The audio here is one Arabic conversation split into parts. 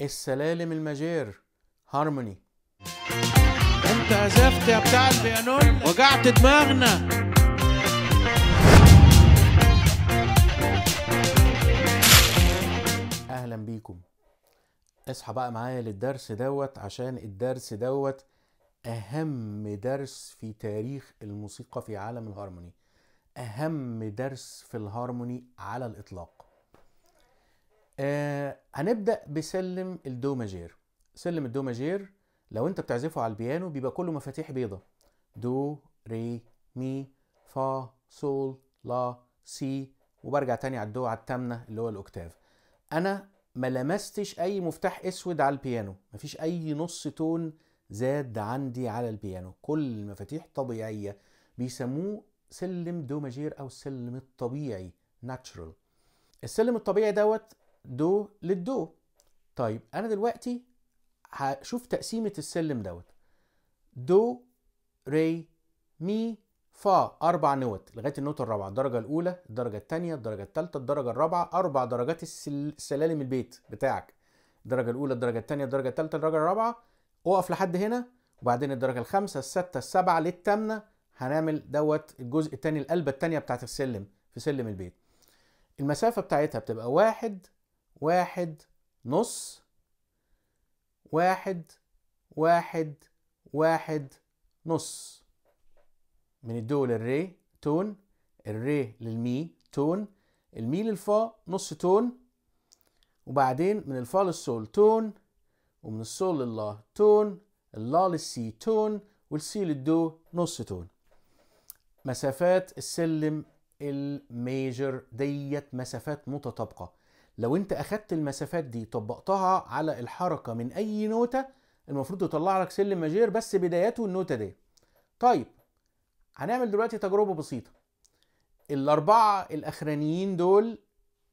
السلالم الماجير هارموني انت عزفت يا بتاع البيانون وجعت دماغنا اهلا بيكم اصحى بقى معايا للدرس دوت عشان الدرس دوت اهم درس في تاريخ الموسيقى في عالم الهارموني اهم درس في الهارموني على الاطلاق آه هنبدا بسلم الدوماجير سلم الدوماجير لو انت بتعزفه على البيانو بيبقى كله مفاتيح بيضه دو ري مي فا سول لا سي وبرجع تاني على الدو على التامنه اللي هو الاوكتاف انا ما لمستش اي مفتاح اسود على البيانو مفيش اي نص تون زاد عندي على البيانو كل المفاتيح طبيعيه بيسموه سلم دو ماجير او السلم الطبيعي ناتشرال السلم الطبيعي دوت دو للدو طيب انا دلوقتي هشوف تقسيمه السلم دوت دو ري مي فا اربع نوت لغايه النوت الرابعه الدرجه الاولى الدرجه الثانيه الدرجه الثالثه الدرجه الرابعه اربع درجات السلالم البيت بتاعك الدرجه الاولى الدرجه الثانيه الدرجه الثالثه الدرجه الرابعه اقف لحد هنا وبعدين الدرجه الخامسه السادسه السابعه للثامنه هنعمل دوت الجزء الثاني القلبه الثانيه بتاعت السلم في سلم البيت المسافه بتاعتها بتبقى واحد واحد نص واحد واحد واحد نص من الدو للري تون الري للمي تون المي للفا نص تون وبعدين من الفا للسول تون ومن السول للا تون اللا للسي تون والسي للدو نص تون مسافات السلم الميجر ديت مسافات متطابقه لو انت اخدت المسافات دي طبقتها على الحركه من اي نوته المفروض تطلع لك سلم ماجير بس بدايته النوته دي طيب هنعمل دلوقتي تجربه بسيطه الاربعه الاخرانيين دول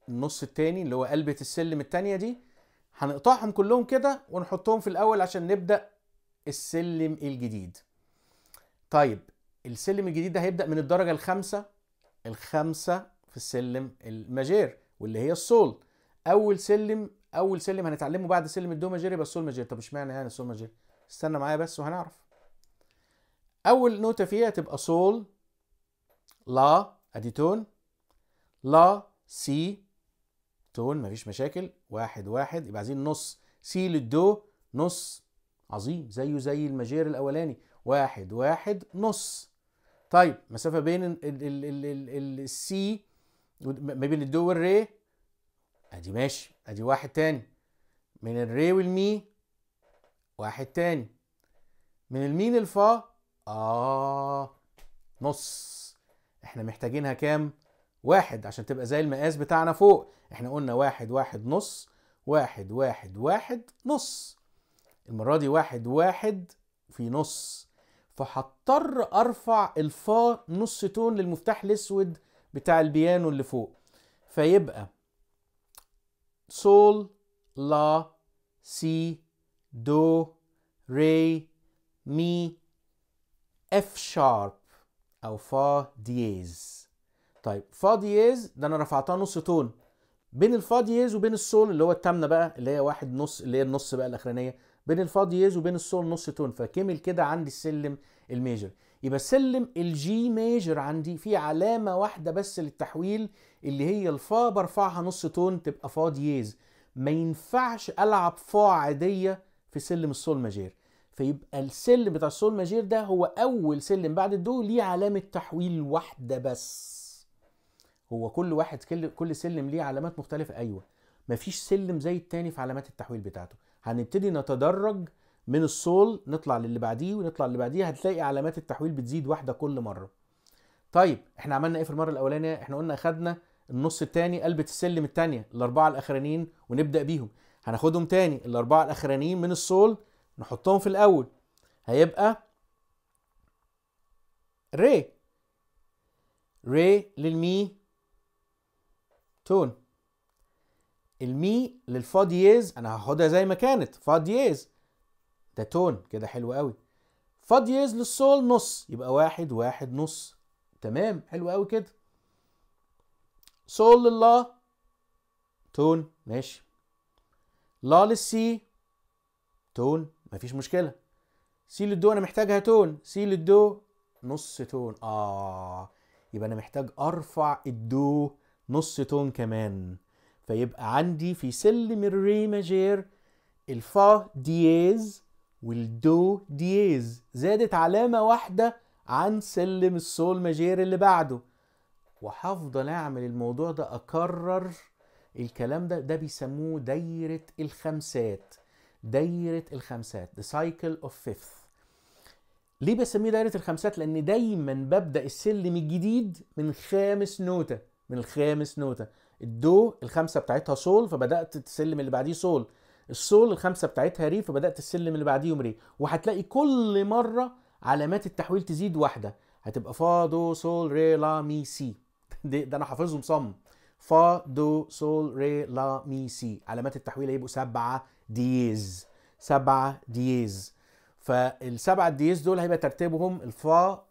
النص التاني اللي هو قلبه السلم التانيه دي هنقطعهم كلهم كده ونحطهم في الاول عشان نبدا السلم الجديد طيب السلم الجديد ده هيبدا من الدرجه الخامسه الخامسه في السلم الماجير واللي هي السول اول سلم اول سلم هنتعلمه بعد سلم الدو ماجيري يبقى السول ماجيري طب اشمعنى يعني السول ماجيري استنى معايا بس وهنعرف اول نوتة فيها تبقى سول لا ادي تون لا سي تون مفيش مشاكل واحد واحد يبقى عايزين نص سي للدو نص عظيم زيه زي الماجير الاولاني واحد واحد نص طيب مسافة بين السي ما بين الدو والري ادي ماشي ادي واحد تاني من الري والمي واحد تاني من المين الفا اه نص احنا محتاجينها كام واحد عشان تبقى زي المقاس بتاعنا فوق احنا قلنا واحد واحد نص واحد واحد واحد نص المرة دي واحد واحد في نص فهضطر ارفع الفا نص تون للمفتاح الاسود بتاع البيانو اللي فوق فيبقى سول لا سي دو ري مي اف شارب او فا دييز طيب فا دييز ده انا رفعتها نص تون بين الفا دييز وبين السول اللي هو التامنه بقى اللي هي واحد نص اللي هي النص بقى الاخرانيه بين الفا دييز وبين السول نص تون فكمل كده عندي السلم الميجر يبقى سلم الجي ميجر عندي في علامه واحده بس للتحويل اللي هي الفا برفعها نص تون تبقى فا دييز ما ينفعش العب فا عاديه في سلم السول ماجير فيبقى السلم بتاع السول ماجير ده هو اول سلم بعد الدو ليه علامه تحويل واحده بس هو كل واحد كل سلم ليه علامات مختلفه ايوه مفيش سلم زي التاني في علامات التحويل بتاعته هنبتدي نتدرج من السول نطلع للي بعديه ونطلع للي بعديه هتلاقي علامات التحويل بتزيد واحده كل مره طيب احنا عملنا ايه في المره الاولانيه احنا قلنا اخدنا النص الثاني قلبة السلم الثانيه الاربعه الاخرانيين ونبدا بيهم هناخدهم تاني الاربعه الاخرانيين من السول نحطهم في الاول هيبقى ري ري للمي تون المي للفا دييز انا هاخدها زي ما كانت فا دييز ده تون كده حلو قوي فا دييز للسول نص يبقى واحد واحد نص تمام حلو قوي كده سول للا تون ماشي لا للسي تون مفيش مشكلة سي للدو أنا محتاجها تون سي للدو نص تون آه يبقى أنا محتاج أرفع الدو نص تون كمان فيبقى عندي في سلم الري ماجير الفا دييز والدو دييز زادت علامة واحدة عن سلم السول ماجير اللي بعده وهفضل اعمل الموضوع ده اكرر الكلام ده ده بيسموه دايرة الخمسات دايرة الخمسات the cycle of fifth ليه بسميه دايرة الخمسات لان دايما ببدأ السلم الجديد من خامس نوتة من الخامس نوتة الدو الخمسة بتاعتها سول فبدأت السلم اللي بعديه سول السول الخمسه بتاعتها ري فبدات السلم اللي بعديهم ري وهتلاقي كل مره علامات التحويل تزيد واحده هتبقى فا دو سول ري لا مي سي ده انا حافظهم صم فا دو سول ري لا مي سي علامات التحويل هيبقوا سبعه دييز سبعه دييز فالسبعه دييز دول هيبقى ترتيبهم الفا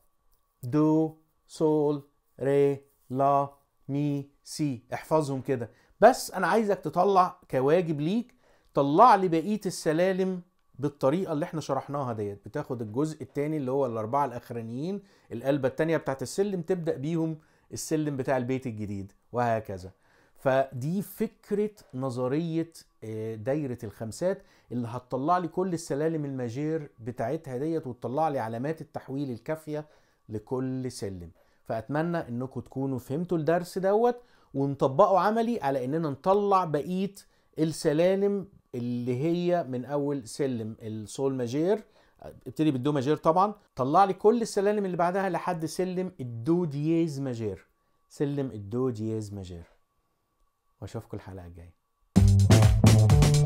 دو سول ري لا مي سي احفظهم كده بس انا عايزك تطلع كواجب ليك طلع لي بقيه السلالم بالطريقه اللي احنا شرحناها ديت بتاخد الجزء الثاني اللي هو الاربعه الاخرانيين القلبه الثانيه بتاعت السلم تبدا بيهم السلم بتاع البيت الجديد وهكذا فدي فكره نظريه آه، دايره الخمسات اللي هتطلع لي كل السلالم الماجير بتاعتها ديت وتطلع لي علامات التحويل الكافيه لكل سلم فاتمنى انكم تكونوا فهمتوا الدرس دوت ونطبقه عملي على اننا نطلع بقيه السلالم اللي هي من اول سلم السول ماجير ابتدي بالدو ماجير طبعا طلع لي كل السلالم اللي بعدها لحد سلم الدو دييز ماجير سلم الدو دييز ماجير واشوفكم الحلقه الجايه